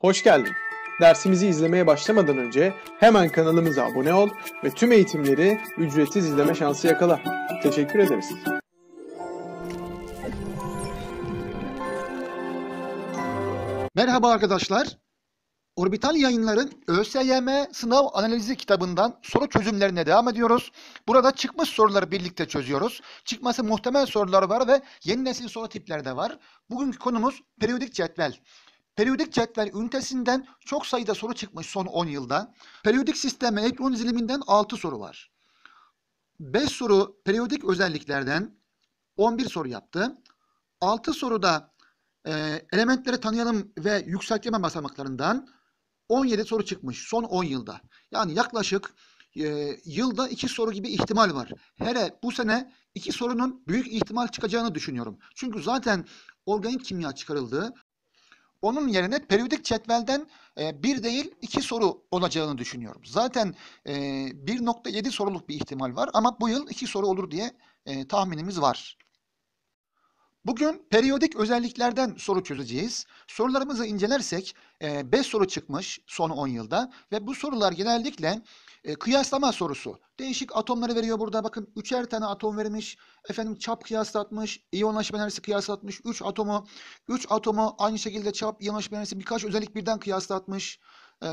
Hoş geldin. Dersimizi izlemeye başlamadan önce hemen kanalımıza abone ol ve tüm eğitimleri ücretsiz izleme şansı yakala. Teşekkür ederiz. Merhaba arkadaşlar. Orbital Yayınların ÖSYM Sınav Analizi kitabından soru çözümlerine devam ediyoruz. Burada çıkmış soruları birlikte çözüyoruz. Çıkması muhtemel sorular var ve yeni nesil soru tipleri de var. Bugünkü konumuz periyodik cetvel. Periyodik cetvel ünitesinden çok sayıda soru çıkmış son 10 yılda. Periyodik sistem elektron diziliminden 6 soru var. 5 soru periyodik özelliklerden 11 soru yaptı. 6 soruda e, elementleri tanıyalım ve yükseltme basamaklarından 17 soru çıkmış son 10 yılda. Yani yaklaşık e, yılda 2 soru gibi ihtimal var. Hele bu sene 2 sorunun büyük ihtimal çıkacağını düşünüyorum. Çünkü zaten organik kimya çıkarıldı. Onun yerine periyodik cetvelden e, bir değil iki soru olacağını düşünüyorum. Zaten e, 1.7 soruluk bir ihtimal var ama bu yıl iki soru olur diye e, tahminimiz var. Bugün periyodik özelliklerden soru çözeceğiz. Sorularımızı incelersek 5 soru çıkmış son 10 yılda ve bu sorular genellikle kıyaslama sorusu. Değişik atomları veriyor burada. Bakın üçer tane atom vermiş Efendim çap kıyaslatmış. İyonlaşma enerjisi kıyaslatmış. 3 atomu. 3 atomu aynı şekilde çap, iyonlaşma enerjisi birkaç özellik birden kıyaslatmış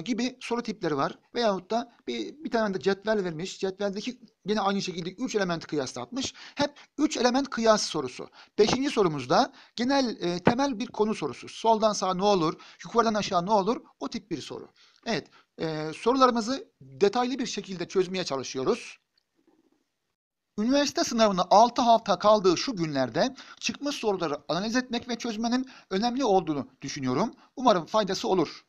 gibi soru tipleri var. Veyahut da bir, bir tane de cetvel vermiş. Cetveldeki yine aynı şekilde 3 element kıyaslatmış. Hep 3 element kıyas sorusu. Beşinci sorumuzda genel e, temel bir konu sorusu. Soldan sağa ne olur? Yukarıdan aşağı aşağı ne olur? O tip bir soru. Evet e, sorularımızı detaylı bir şekilde çözmeye çalışıyoruz. Üniversite sınavına 6 hafta kaldığı şu günlerde çıkmış soruları analiz etmek ve çözmenin önemli olduğunu düşünüyorum. Umarım faydası olur.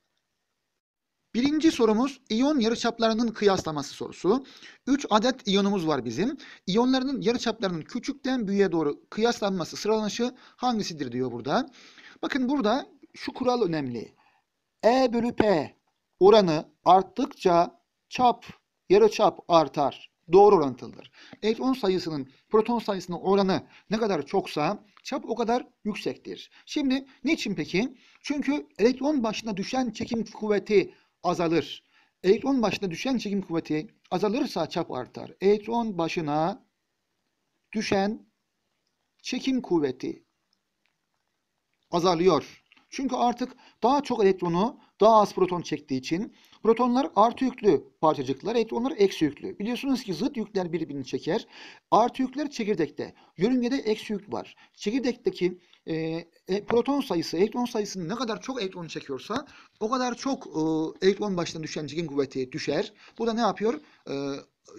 Birinci sorumuz iyon yarıçaplarının kıyaslaması sorusu. 3 adet iyonumuz var bizim. İyonlarının yarıçaplarının küçükten büyüğe doğru kıyaslanması sıralanışı hangisidir diyor burada. Bakın burada şu kural önemli. E bölü P oranı arttıkça çap, yarıçap artar. Doğru orantılıdır. Elektron sayısının proton sayısının oranı ne kadar çoksa çap o kadar yüksektir. Şimdi niçin peki? Çünkü elektron başına düşen çekim kuvveti azalır. Elektron başına düşen çekim kuvveti azalırsa çap artar. Elektron başına düşen çekim kuvveti azalıyor. Çünkü artık daha çok elektronu daha az proton çektiği için protonlar artı yüklü parçacıklar, elektronlar eksi yüklü. Biliyorsunuz ki zıt yükler birbirini çeker. Artı yükler çekirdekte. Yörüngede eksi yük var. Çekirdekteki e, e, proton sayısı, elektron sayısının ne kadar çok elektron çekiyorsa o kadar çok e, elektron başına düşen çekim kuvveti düşer. Bu da ne yapıyor? E,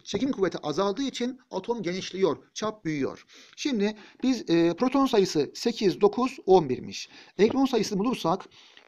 çekim kuvveti azaldığı için atom genişliyor, çap büyüyor. Şimdi biz e, proton sayısı 8, 9, 11'miş. Elektron sayısı bulursak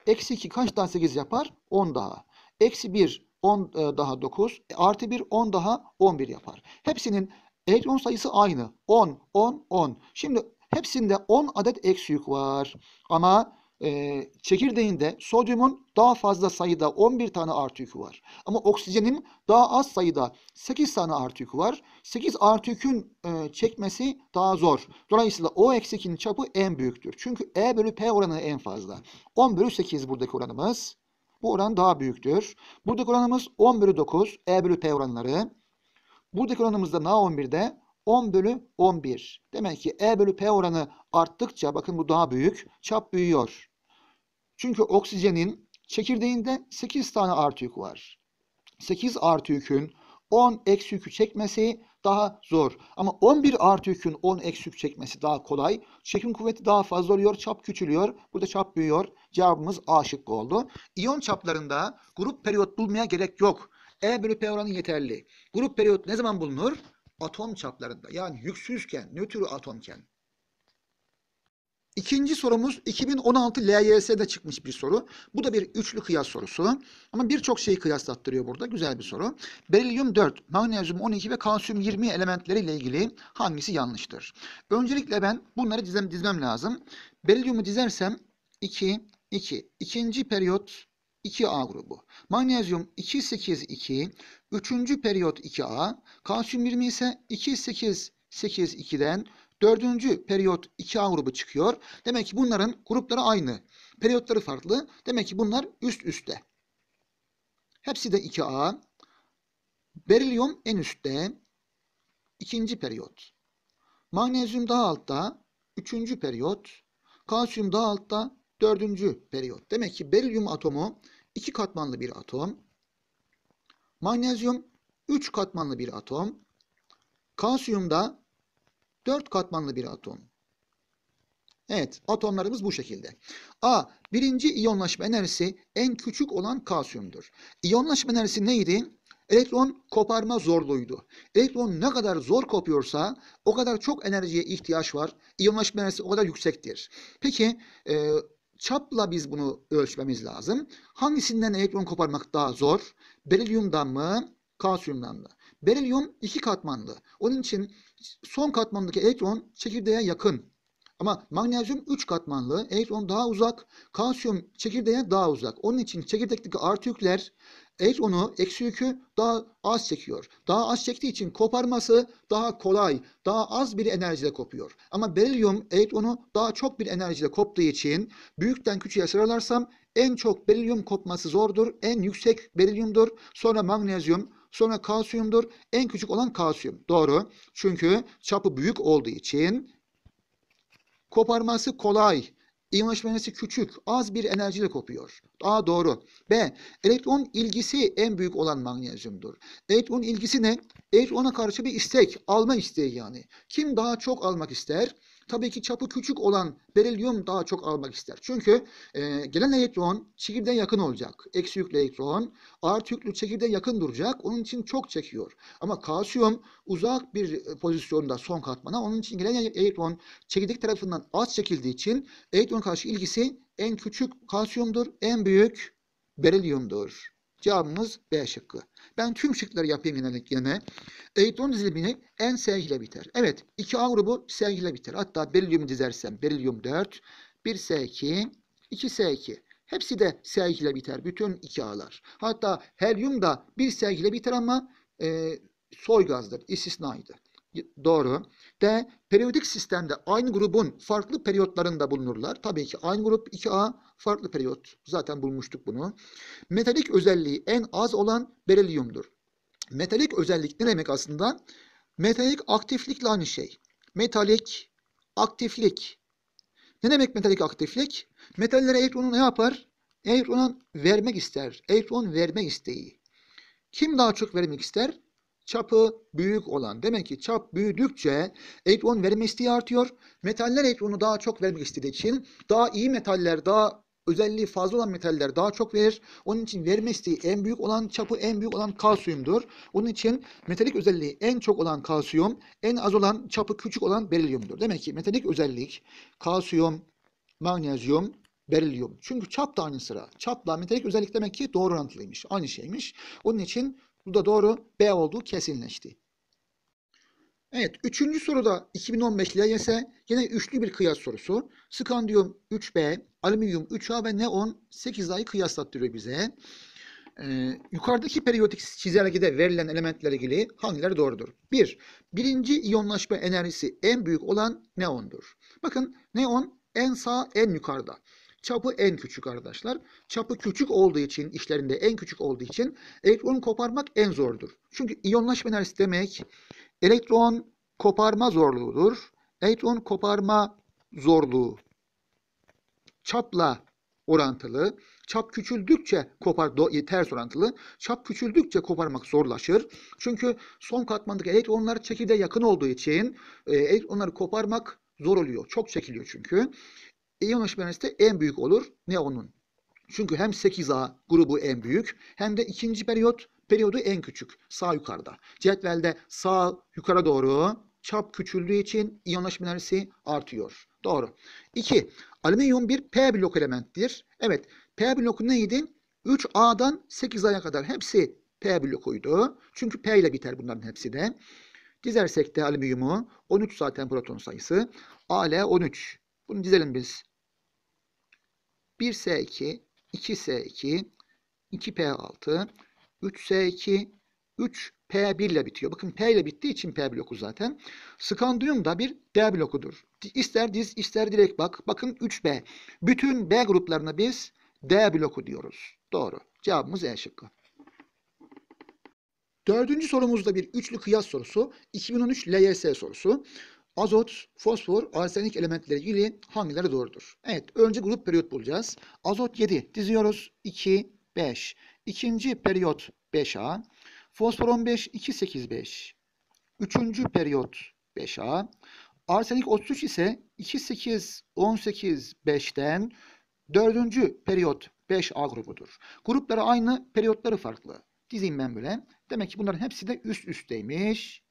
eksi 2 kaç daha 8 yapar? 10 daha. Eksi 1, 10 e, daha 9. E, artı 1, 10 daha 11 yapar. Hepsinin elektron sayısı aynı. 10, 10, 10. Şimdi hepsinde 10 adet eksi yük var. Ama e, çekirdeğinde sodyumun daha fazla sayıda 11 tane artı yükü var. Ama oksijenin daha az sayıda 8 tane artı yükü var. 8 artı yükün e, çekmesi daha zor. Dolayısıyla o eksikinin çapı en büyüktür. Çünkü E bölü P oranı en fazla. 10 bölü 8 buradaki oranımız. Bu oran daha büyüktür. Buradaki oranımız 10 bölü 9 E bölü P oranları. Buradaki oranımız da Na11'de 10 bölü 11. Demek ki E bölü P oranı arttıkça bakın bu daha büyük. Çap büyüyor. Çünkü oksijenin çekirdeğinde 8 tane artı yük var. 8 artı yükün 10 eksi yükü çekmesi daha zor. Ama 11 artı yükün 10 eksi yük çekmesi daha kolay. Çekim kuvveti daha fazla oluyor. Çap küçülüyor. Burada çap büyüyor. Cevabımız A şıkkı oldu. İyon çaplarında grup periyot bulmaya gerek yok. E bölü P oranı yeterli. Grup periyot ne zaman bulunur? Atom çaplarında. Yani yüksüzken, nötr atomken. İkinci sorumuz 2016 LYS'de çıkmış bir soru. Bu da bir üçlü kıyas sorusu. Ama birçok şeyi kıyaslattırıyor burada. Güzel bir soru. Berilyum 4, magnezyum 12 ve kalsiyum 20 elementleriyle ilgili hangisi yanlıştır? Öncelikle ben bunları dizem, dizmem lazım. Berilyumu dizersem 2, 2. İkinci periyot 2A grubu. Magnezyum 2, 8, 2. Üçüncü periyot 2A. Kalsiyum 20 ise 2, 8, 8, 2'den Dördüncü periyot 2A grubu çıkıyor. Demek ki bunların grupları aynı. Periyotları farklı. Demek ki bunlar üst üste. Hepsi de 2A. Berilyum en üstte. ikinci periyot. Magnezyum daha altta. Üçüncü periyot. Kalsiyum daha altta. Dördüncü periyot. Demek ki berilyum atomu iki katmanlı bir atom. Magnezyum üç katmanlı bir atom. Kalsiyum da 4 katmanlı bir atom. Evet atomlarımız bu şekilde. A. Birinci iyonlaşma enerjisi en küçük olan kalsiyumdur. İyonlaşma enerjisi neydi? Elektron koparma zorluğuydu. Elektron ne kadar zor kopuyorsa o kadar çok enerjiye ihtiyaç var. İyonlaşma enerjisi o kadar yüksektir. Peki e, çapla biz bunu ölçmemiz lazım. Hangisinden elektron koparmak daha zor? Berilyumdan mı? Kalsiyumdan mı? Berilyum iki katmanlı. Onun için son katmandaki elektron çekirdeğe yakın. Ama magnezyum 3 katmanlı, elektron daha uzak, kalsiyum çekirdeğe daha uzak. Onun için çekirdekteki artı yükler elektronu, eksi yükü daha az çekiyor. Daha az çektiği için koparması daha kolay, daha az bir enerjide kopuyor. Ama berilyum elektronu daha çok bir enerjide koptuğu için büyükten küçüğe sıralarsam en çok berilyum kopması zordur, en yüksek berilyumdur. Sonra magnezyum, Sonra kalsiyumdur. En küçük olan kalsiyum. Doğru. Çünkü çapı büyük olduğu için koparması kolay. İyonlaşması küçük. Az bir enerjiyle kopuyor. Daha doğru. B. Elektron ilgisi en büyük olan magnezyumdur. Elektron ilgisi ne? Elektrona karşı bir istek. Alma isteği yani. Kim daha çok almak ister? Tabii ki çapı küçük olan berilyum daha çok almak ister. Çünkü e, gelen elektron çekirdeğe yakın olacak. Eksi yüklü elektron artı yüklü çekirdeğe yakın duracak. Onun için çok çekiyor. Ama kalsiyum uzak bir e, pozisyonda son katmana. Onun için gelen elektron çekirdek tarafından az çekildiği için elektron karşı ilgisi en küçük kalsiyumdur. En büyük berilyumdur. Cevabımız B şıkkı. Ben tüm şıkları yapayım yönelik yine. Elektron dizilimi en S ile biter. Evet 2A grubu S ile biter. Hatta berilyum dizersem berilyum 4, 1S2, 2S2. Hepsi de S ile biter. Bütün 2A'lar. Hatta helyum da 1S ile biter ama e, soy gazdır. İstisnaydı. Doğru de periyodik sistemde aynı grubun farklı periyotlarında bulunurlar. Tabii ki aynı grup 2A farklı periyot. Zaten bulmuştuk bunu. Metalik özelliği en az olan berilyumdur. Metalik özellik ne demek aslında? Metalik aktiflikle aynı şey. Metalik aktiflik. Ne demek metalik aktiflik? Metallere elektronu ne yapar? Elektronu vermek ister. Elektron verme isteği. Kim daha çok vermek ister? çapı büyük olan. Demek ki çap büyüdükçe elektron verme isteği artıyor. Metaller elektronu daha çok vermek istediği için daha iyi metaller, daha özelliği fazla olan metaller daha çok verir. Onun için verme isteği en büyük olan çapı en büyük olan kalsiyumdur. Onun için metalik özelliği en çok olan kalsiyum, en az olan çapı küçük olan berilyumdur. Demek ki metalik özellik kalsiyum, magnezyum, berilyum. Çünkü çap da aynı sıra. Çapla metalik özellik demek ki doğru orantılıymış. Aynı şeymiş. Onun için bu da doğru. B olduğu kesinleşti. Evet, üçüncü soruda 2015 LYS yine üçlü bir kıyas sorusu. Skandiyum 3B, alüminyum 3A ve neon 8A'yı kıyaslattırıyor bize. Ee, yukarıdaki periyodik çizelgede verilen elementler ilgili hangileri doğrudur? 1. Bir, birinci iyonlaşma enerjisi en büyük olan neondur. Bakın neon en sağ en yukarıda. Çapı en küçük arkadaşlar. Çapı küçük olduğu için, işlerinde en küçük olduğu için elektronu koparmak en zordur. Çünkü iyonlaşma enerjisi demek elektron koparma zorluğudur. Elektron koparma zorluğu çapla orantılı. Çap küçüldükçe kopar do, ters orantılı. Çap küçüldükçe koparmak zorlaşır. Çünkü son katmandaki elektronlar çekirdeğe yakın olduğu için e, elektronları koparmak zor oluyor. Çok çekiliyor çünkü iyon e eşleşmesi en büyük olur ne onun? Çünkü hem 8A grubu en büyük hem de ikinci periyot periyodu en küçük sağ yukarıda. Cetvelde sağ yukarı doğru çap küçüldüğü için iyonlaşma e enerjisi artıyor. Doğru. 2. Alüminyum bir P blok elementtir. Evet. P bloku neydi? 3A'dan 8A'ya kadar hepsi P blokuydu. Çünkü P ile biter bunların hepsi de. Dizersek de alüminyumu 13 zaten proton sayısı. Al 13. Bunu dizelim biz. 1S2, 2S2, 2P6, 3S2, 3 P1 ile bitiyor. Bakın P ile bittiği için P bloku zaten. Skandiyum da bir D blokudur. İster diz ister direkt bak. Bakın 3B. Bütün B gruplarına biz D bloku diyoruz. Doğru. Cevabımız E şıkkı. Dördüncü sorumuzda bir üçlü kıyas sorusu. 2013 LYS sorusu azot, fosfor, arsenik elementleri ile hangileri doğrudur? Evet, önce grup periyot bulacağız. Azot 7 diziyoruz. 2, 5. İkinci periyot 5A. Fosfor 15, 2, 8, 5. Üçüncü periyot 5A. Arsenik 33 ise 2, 8, 18, 5'ten dördüncü periyot 5A grubudur. Grupları aynı, periyotları farklı. Dizeyim ben böyle. Demek ki bunların hepsi de üst üsteymiş.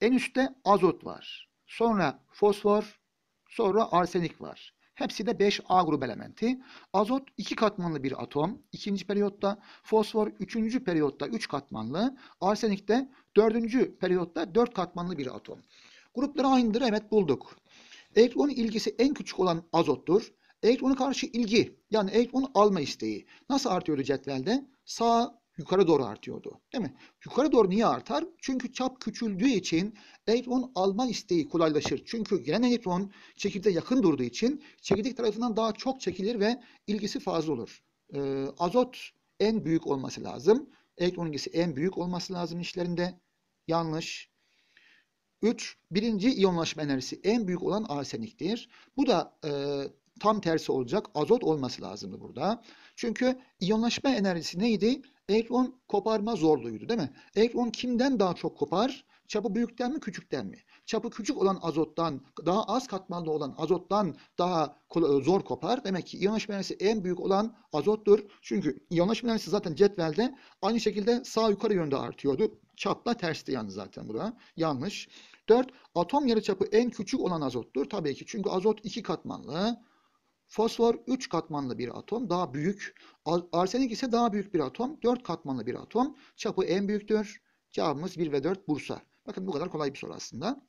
En üstte azot var sonra fosfor, sonra arsenik var. Hepsi de 5A grup elementi. Azot 2 katmanlı bir atom. 2. periyotta. Fosfor 3. periyotta 3 katmanlı. Arsenik de 4. periyotta 4 katmanlı bir atom. Grupları aynıdır. Evet bulduk. Elektron ilgisi en küçük olan azottur. Elektronu karşı ilgi yani elektron alma isteği nasıl artıyordu cetvelde? Sağ yukarı doğru artıyordu. Değil mi? Yukarı doğru niye artar? Çünkü çap küçüldüğü için elektron alma isteği kolaylaşır. Çünkü gelen elektron çekirdeğe yakın durduğu için çekirdek tarafından daha çok çekilir ve ilgisi fazla olur. Ee, azot en büyük olması lazım. Elektron ilgisi en büyük olması lazım işlerinde. Yanlış. 3. Birinci iyonlaşma enerjisi en büyük olan arseniktir. Bu da e, tam tersi olacak. Azot olması lazımdı burada. Çünkü iyonlaşma enerjisi neydi? Elektron koparma zorluğuydu değil mi? Elektron kimden daha çok kopar? Çapı büyükten mi küçükten mi? Çapı küçük olan azottan, daha az katmanlı olan azottan daha e, zor kopar. Demek ki iyonlaşma enerjisi en büyük olan azottur. Çünkü iyonlaşma enerjisi zaten cetvelde aynı şekilde sağ yukarı yönde artıyordu. Çapla tersti yani zaten burada. Yanlış. 4. Atom yarıçapı en küçük olan azottur. Tabii ki çünkü azot iki katmanlı. Fosfor 3 katmanlı bir atom daha büyük. Arsenik ise daha büyük bir atom. 4 katmanlı bir atom. Çapı en büyüktür. Cevabımız 1 ve 4 Bursa. Bakın bu kadar kolay bir soru aslında.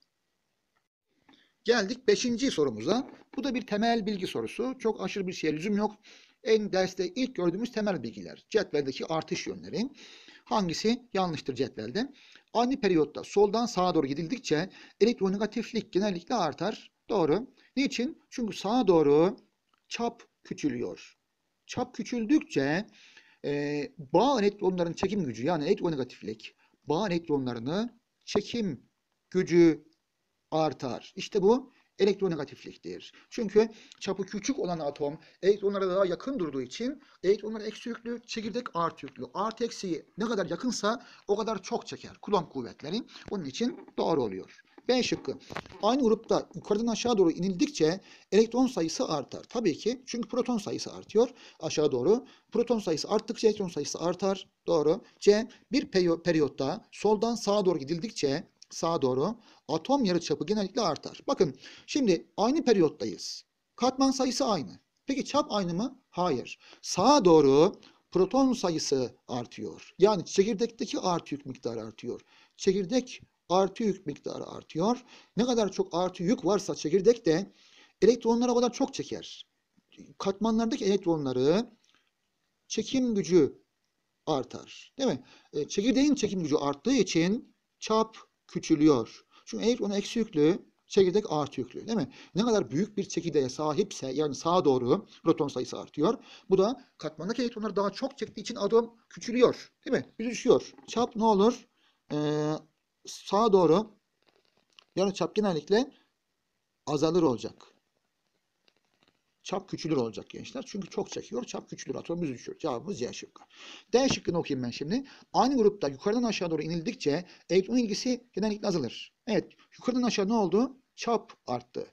Geldik 5. sorumuza. Bu da bir temel bilgi sorusu. Çok aşırı bir şeye lüzum yok. En derste ilk gördüğümüz temel bilgiler. Cetveldeki artış yönleri. Hangisi yanlıştır cetvelde? Aynı periyotta soldan sağa doğru gidildikçe elektronegatiflik genellikle artar. Doğru. Niçin? Çünkü sağa doğru çap küçülüyor. Çap küçüldükçe e, bağ elektronların çekim gücü yani elektronegatiflik bağ elektronlarını çekim gücü artar. İşte bu elektronegatifliktir. Çünkü çapı küçük olan atom elektronlara daha yakın durduğu için elektronlar eksi yüklü, çekirdek artı yüklü. Artı eksiği ne kadar yakınsa o kadar çok çeker. Kulon kuvvetleri. Onun için doğru oluyor. B şıkkı. Aynı grupta yukarıdan aşağı doğru inildikçe elektron sayısı artar. Tabii ki çünkü proton sayısı artıyor aşağı doğru. Proton sayısı arttıkça elektron sayısı artar. Doğru. C. Bir periyotta soldan sağa doğru gidildikçe sağa doğru atom yarıçapı genellikle artar. Bakın şimdi aynı periyottayız. Katman sayısı aynı. Peki çap aynı mı? Hayır. Sağa doğru proton sayısı artıyor. Yani çekirdekteki artı yük miktarı artıyor. Çekirdek artı yük miktarı artıyor. Ne kadar çok artı yük varsa çekirdek de elektronlara kadar çok çeker. Katmanlardaki elektronları çekim gücü artar. Değil mi? E, çekirdeğin çekim gücü arttığı için çap küçülüyor. Çünkü elektron eksi yüklü, çekirdek artı yüklü. Değil mi? Ne kadar büyük bir çekirdeğe sahipse yani sağa doğru proton sayısı artıyor. Bu da katmandaki elektronlar daha çok çektiği için adım küçülüyor. Değil mi? Büzüşüyor. Çap ne olur? E, sağa doğru yarıçap genellikle azalır olacak. Çap küçülür olacak gençler. Çünkü çok çekiyor. Çap küçülür. Atomumuz düşüyor. Cevabımız C şıkkı. D şıkkını okuyayım ben şimdi. Aynı grupta yukarıdan aşağı doğru inildikçe elektron ilgisi genellikle azalır. Evet. Yukarıdan aşağı ne oldu? Çap arttı.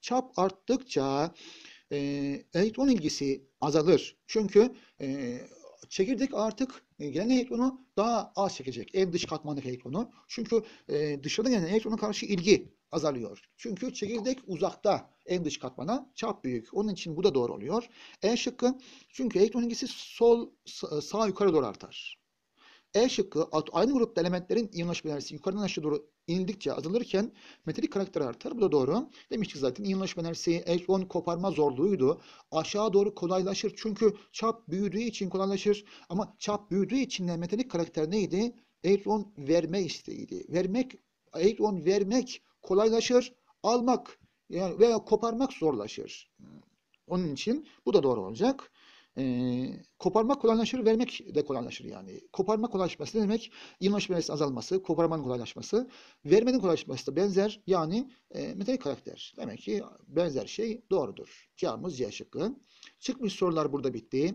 Çap arttıkça e, elektron ilgisi azalır. Çünkü e, Çekirdek artık e, gelen elektronu daha az çekecek. En dış katmandaki elektronu. Çünkü e, dışarıdan gelen elektrona karşı ilgi azalıyor. Çünkü çekirdek uzakta en dış katmana çap büyük. Onun için bu da doğru oluyor. en şıkkı çünkü elektron ilgisi sol sağ yukarı doğru artar. E şıkkı aynı grupta elementlerin iyonlaşma yukarıdan aşağı doğru inildikçe azalırken metalik karakter artar. Bu da doğru. Demiştik zaten iyonlaşma enerjisi H10 koparma zorluğuydu. Aşağı doğru kolaylaşır çünkü çap büyüdüğü için kolaylaşır. Ama çap büyüdüğü için de metalik karakter neydi? H10 verme isteğiydi. Vermek, H10 vermek kolaylaşır. Almak yani veya koparmak zorlaşır. Onun için bu da doğru olacak. E, koparma kolaylaşır, vermek de kolaylaşır yani. Koparma kolaylaşması ne demek? Yılmaşması azalması, koparmanın kolaylaşması, vermenin kolaylaşması da benzer yani e, metalik karakter. Demek ki benzer şey doğrudur. Cevabımız C şıkkı. Çıkmış sorular burada bitti.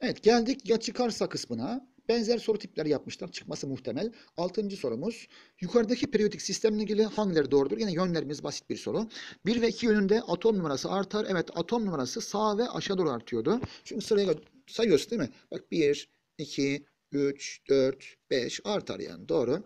Evet geldik ya çıkarsa kısmına. Benzer soru tipleri yapmışlar. Çıkması muhtemel. Altıncı sorumuz. Yukarıdaki periyodik sistemle ilgili hangileri doğrudur? Yine yönlerimiz basit bir soru. 1 ve 2 yönünde atom numarası artar. Evet atom numarası sağ ve aşağı doğru artıyordu. Çünkü sıraya sayıyoruz değil mi? Bak 1, 2, 3, 4, 5 artar yani doğru.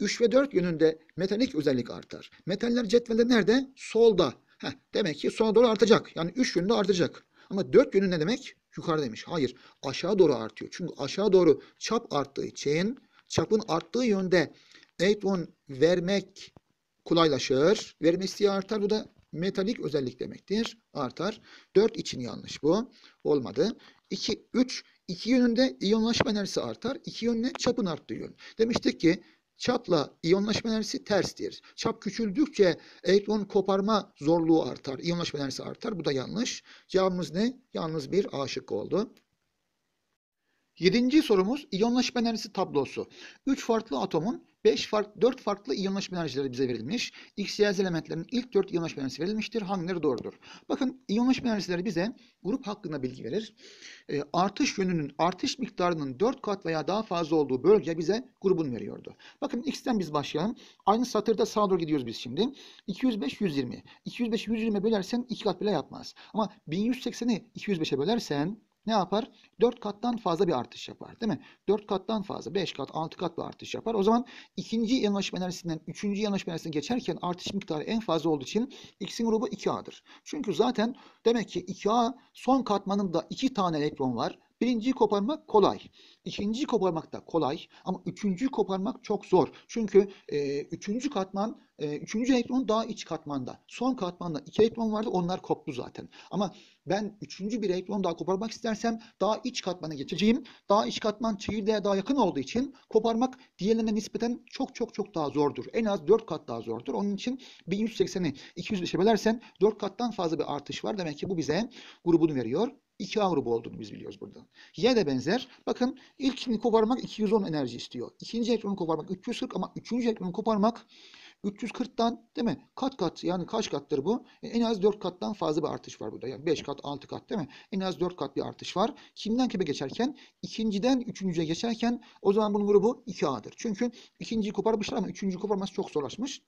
3 ve 4 yönünde metalik özellik artar. Metaller cetvelde nerede? Solda. Heh, demek ki sola doğru artacak. Yani 3 yönünde artacak. Ama 4 yönünde demek? Yukarı demiş, Hayır aşağı doğru artıyor. Çünkü aşağı doğru çap arttığı için çapın arttığı yönde elektron vermek kolaylaşır. vermesi artar. Bu da metalik özellik demektir. Artar. 4 için yanlış bu. Olmadı. 2, 3, 2 yönünde iyonlaşma enerjisi artar. 2 yönüne çapın arttığı yön. Demiştik ki Çapla iyonlaşma enerjisi terstir. Çap küçüldükçe elektron koparma zorluğu artar. İyonlaşma enerjisi artar. Bu da yanlış. Cevabımız ne? Yalnız bir aşık oldu. Yedinci sorumuz iyonlaşma enerjisi tablosu. Üç farklı atomun 5 farklı 4 farklı iyonlaşma enerjileri bize verilmiş. X, Y, Z elementlerinin ilk 4 iyonlaşma enerjisi verilmiştir. Hangileri doğrudur? Bakın iyonlaşma enerjileri bize grup hakkında bilgi verir. E, artış yönünün artış miktarının 4 kat veya daha fazla olduğu bölge bize grubun veriyordu. Bakın X'ten biz başlayalım. Aynı satırda sağa doğru gidiyoruz biz şimdi. 205 120. 205 120 bölersen 2 kat bile yapmaz. Ama 1180'i 205'e bölersen ne yapar? 4 kattan fazla bir artış yapar değil mi? 4 kattan fazla 5 kat 6 kat bir artış yapar. O zaman ikinci yanlaşma enerjisinden üçüncü yanlaşma enerjisine geçerken artış miktarı en fazla olduğu için X'in grubu 2A'dır. Çünkü zaten demek ki 2A son katmanında 2 tane elektron var. Birinciyi koparmak kolay. İkinciyi koparmak da kolay. Ama üçüncüyü koparmak çok zor. Çünkü e, üçüncü katman, e, üçüncü elektron daha iç katmanda. Son katmanda iki elektron vardı onlar koptu zaten. Ama ben üçüncü bir elektron daha koparmak istersem daha iç katmana geçeceğim. Daha iç katman çekirdeğe daha yakın olduğu için koparmak diğerlerine nispeten çok çok çok daha zordur. En az dört kat daha zordur. Onun için 1180'i 200'e bölersen 4 kattan fazla bir artış var. Demek ki bu bize grubunu veriyor. 2 Avrupa grubu olduğunu biz biliyoruz buradan. Y de benzer. Bakın ilkini koparmak 210 enerji istiyor. İkinci elektronu koparmak 340 ama üçüncü elektronu koparmak 340'tan değil mi? Kat kat yani kaç kattır bu? E, en az 4 kattan fazla bir artış var burada. Yani 5 kat 6 kat değil mi? En az 4 kat bir artış var. Kimden kime geçerken? ikinciden üçüncüye geçerken o zaman bunun grubu 2A'dır. Çünkü ikinciyi koparmışlar ama üçüncüyü koparması çok zorlaşmış.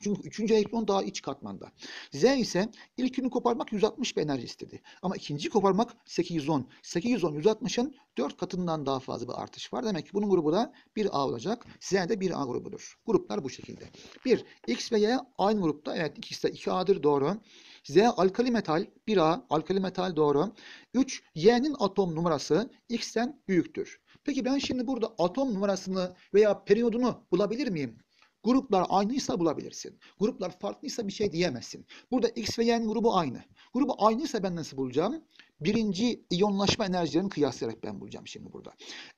Çünkü üçüncü elektron daha iç katmanda. Z ise ilkini koparmak 160 bir enerji istedi. Ama ikinci koparmak 810. 810 160'ın 4 katından daha fazla bir artış var. Demek ki bunun grubu da 1A olacak. Z de 1A grubudur. Gruplar bu şekilde. 1. X ve Y aynı grupta. Evet ikisi de 2A'dır doğru. Z alkali metal 1A alkali metal doğru. 3. Y'nin atom numarası X'ten büyüktür. Peki ben şimdi burada atom numarasını veya periyodunu bulabilir miyim? Gruplar aynıysa bulabilirsin. Gruplar farklıysa bir şey diyemezsin. Burada X ve Y grubu aynı. Grubu aynıysa ben nasıl bulacağım? Birinci iyonlaşma enerjilerini kıyaslayarak ben bulacağım şimdi burada.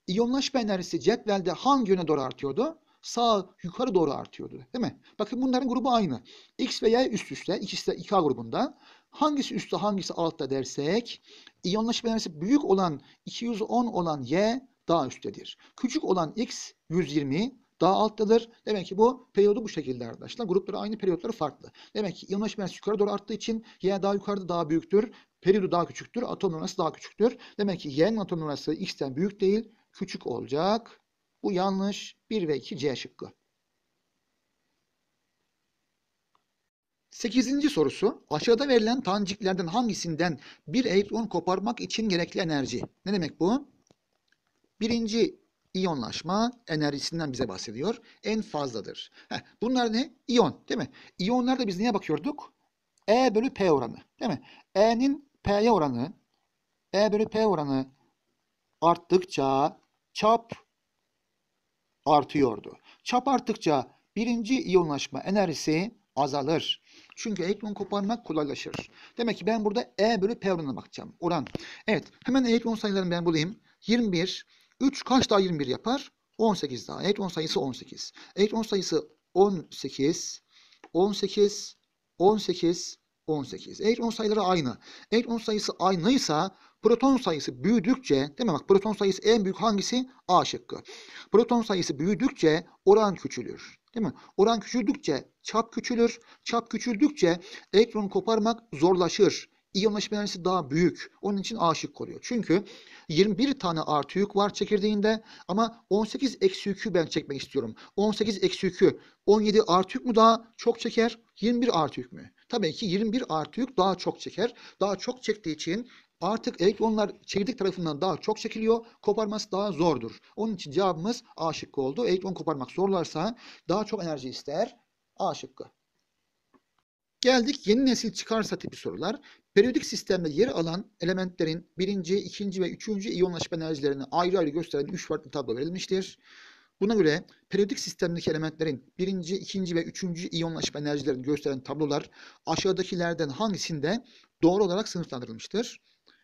İyonlaşma enerjisi cetvelde hangi yöne doğru artıyordu? Sağ yukarı doğru artıyordu değil mi? Bakın bunların grubu aynı. X ve Y üst üste. ikisi de 2A grubunda. Hangisi üstte hangisi altta dersek iyonlaşma enerjisi büyük olan 210 olan Y daha üsttedir. Küçük olan X 120 daha alttadır. Demek ki bu periyodu bu şekilde arkadaşlar. Grupları aynı periyotları farklı. Demek ki iyonlaşma yukarı doğru arttığı için Y daha yukarıda daha büyüktür. Periyodu daha küçüktür. Atom numarası daha küçüktür. Demek ki Y'nin atom numarası X'ten büyük değil. Küçük olacak. Bu yanlış. 1 ve 2 C şıkkı. 8. sorusu aşağıda verilen taneciklerden hangisinden bir elektron koparmak için gerekli enerji? Ne demek bu? Birinci İyonlaşma enerjisinden bize bahsediyor. En fazladır. Heh, bunlar ne? İyon değil mi? İyonlarda biz neye bakıyorduk? E bölü P oranı. Değil mi? E'nin P'ye oranı E bölü P oranı arttıkça çap artıyordu. Çap arttıkça birinci iyonlaşma enerjisi azalır. Çünkü elektron koparmak kolaylaşır. Demek ki ben burada E bölü P oranına bakacağım. Oran. Evet. Hemen elektron sayılarını ben bulayım. 21, 3 kaç daha 21 yapar? 18 daha. Elektron sayısı 18. Elektron sayısı 18, 18, 18, 18. Elektron sayıları aynı. Elektron sayısı aynıysa proton sayısı büyüdükçe, değil mi? Bak proton sayısı en büyük hangisi? A şıkkı. Proton sayısı büyüdükçe oran küçülür. Değil mi? Oran küçüldükçe çap küçülür. Çap küçüldükçe elektron koparmak zorlaşır. İyonlaşma enerjisi daha büyük. Onun için aşık koruyor. Çünkü 21 tane artı yük var çekirdeğinde ama 18 eksi yükü ben çekmek istiyorum. 18 eksi yükü 17 artı yük mü daha çok çeker? 21 artı yük mü? Tabii ki 21 artı yük daha çok çeker. Daha çok çektiği için artık elektronlar çekirdek tarafından daha çok çekiliyor. Koparması daha zordur. Onun için cevabımız A şıkkı oldu. Elektron koparmak zorlarsa daha çok enerji ister. A şıkkı. Geldik yeni nesil çıkarsa tipi sorular. Periyodik sistemde yer alan elementlerin birinci, ikinci ve üçüncü iyonlaşma enerjilerini ayrı ayrı gösteren üç farklı tablo verilmiştir. Buna göre periyodik sistemdeki elementlerin birinci, ikinci ve üçüncü iyonlaşma enerjilerini gösteren tablolar aşağıdakilerden hangisinde doğru olarak sınıflandırılmıştır?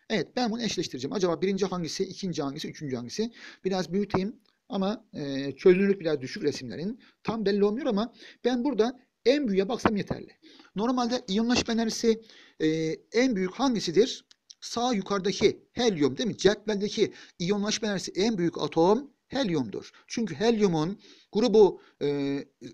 Evet ben bunu eşleştireceğim. Acaba birinci hangisi, ikinci hangisi, üçüncü hangisi? Biraz büyüteyim ama e, çözünürlük biraz düşük resimlerin. Tam belli olmuyor ama ben burada en büyüğe baksam yeterli. Normalde iyonlaşma enerjisi e, en büyük hangisidir? Sağ yukarıdaki helyum değil mi? Cetveldeki iyonlaşma enerjisi en büyük atom helyumdur. Çünkü helyumun Grubu e,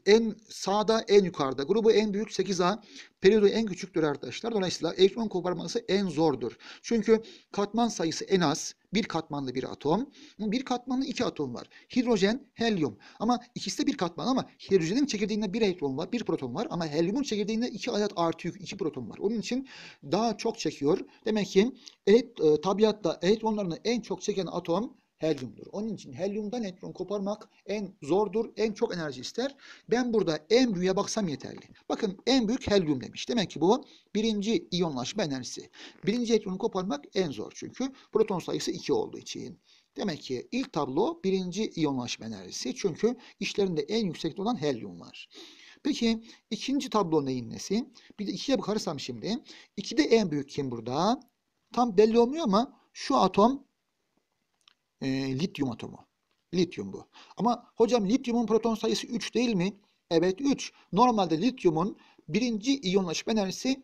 en sağda en yukarıda. Grubu en büyük 8A. Periyodu en küçüktür arkadaşlar. Dolayısıyla elektron koparması en zordur. Çünkü katman sayısı en az. Bir katmanlı bir atom. Bir katmanlı iki atom var. Hidrojen, helyum. Ama ikisi de bir katman ama hidrojenin çekirdeğinde bir elektron var, bir proton var. Ama helyumun çekirdeğinde iki adet artı yük, iki proton var. Onun için daha çok çekiyor. Demek ki evet, tabiatta elektronlarını en çok çeken atom helyumdur. Onun için helyumdan elektron koparmak en zordur, en çok enerji ister. Ben burada en büyüğe baksam yeterli. Bakın en büyük helyum demiş. Demek ki bu birinci iyonlaşma enerjisi. Birinci elektronu koparmak en zor çünkü proton sayısı 2 olduğu için. Demek ki ilk tablo birinci iyonlaşma enerjisi. Çünkü işlerinde en yüksek olan helyum var. Peki ikinci tablo neyin nesi? Bir de ikiye bakarsam şimdi. İkide en büyük kim burada? Tam belli olmuyor ama şu atom e, lityum atomu. Lityum bu. Ama hocam lityumun proton sayısı 3 değil mi? Evet 3. Normalde lityumun birinci iyonlaşma enerjisi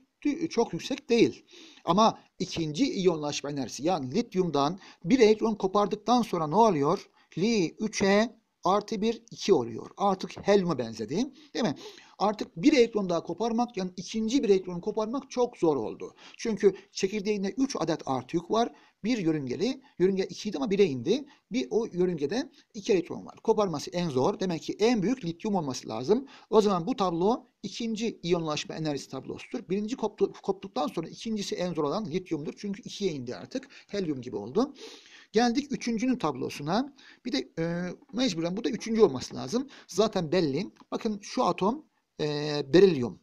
çok yüksek değil. Ama ikinci iyonlaşma enerjisi yani lityumdan bir elektron kopardıktan sonra ne oluyor? Li 3'e artı 1 2 oluyor. Artık helma benzedi. Değil mi? Artık bir elektron daha koparmak yani ikinci bir elektronu koparmak çok zor oldu. Çünkü çekirdeğinde 3 adet artı yük var. Bir yörüngeli, yörünge 2'ydi ama 1'e indi. Bir o yörüngede 2 elektron var. Koparması en zor. Demek ki en büyük lityum olması lazım. O zaman bu tablo ikinci iyonlaşma enerjisi tablosudur. Birinci koptu, koptuktan sonra ikincisi en zor olan lityumdur. Çünkü 2'ye indi artık. Helyum gibi oldu. Geldik üçüncünün tablosuna. Bir de e, mecburen bu da üçüncü olması lazım. Zaten belli. Bakın şu atom e, berilyum.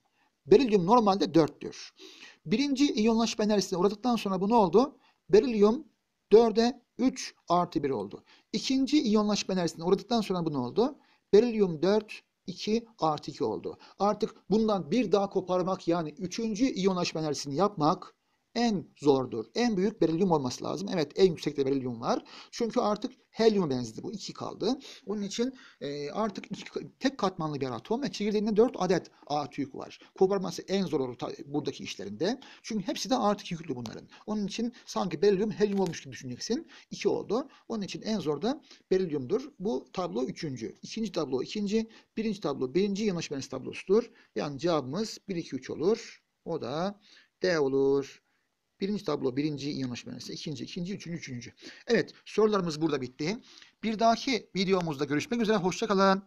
Berilyum normalde 4'tür. Birinci iyonlaşma enerjisine uğradıktan sonra bu ne oldu? Berilyum 4'e 3 artı 1 oldu. İkinci iyonlaşma enerjisine uğradıktan sonra bu ne oldu? Berilyum 4 2 artı 2 oldu. Artık bundan bir daha koparmak yani üçüncü iyonlaşma enerjisini yapmak en zordur. En büyük berilyum olması lazım. Evet en yüksekte berilyum var. Çünkü artık helyum benzedi bu. iki kaldı. Onun için e, artık iki, tek katmanlı bir atom ve çekirdeğinde 4 adet A tüyük var. Koparması en zor olur buradaki işlerinde. Çünkü hepsi de artık yüklü bunların. Onun için sanki berilyum helyum olmuş gibi düşüneceksin. 2 oldu. Onun için en zor da berilyumdur. Bu tablo 3. İkinci tablo 2. Birinci tablo 1. yanlış benzeri tablosudur. Yani cevabımız 1, 2, 3 olur. O da D olur. Birinci tablo birinci yanlışmanesi, ikinci, ikinci, üçüncü, üçüncü. Evet sorularımız burada bitti. Bir dahaki videomuzda görüşmek üzere. Hoşçakalın.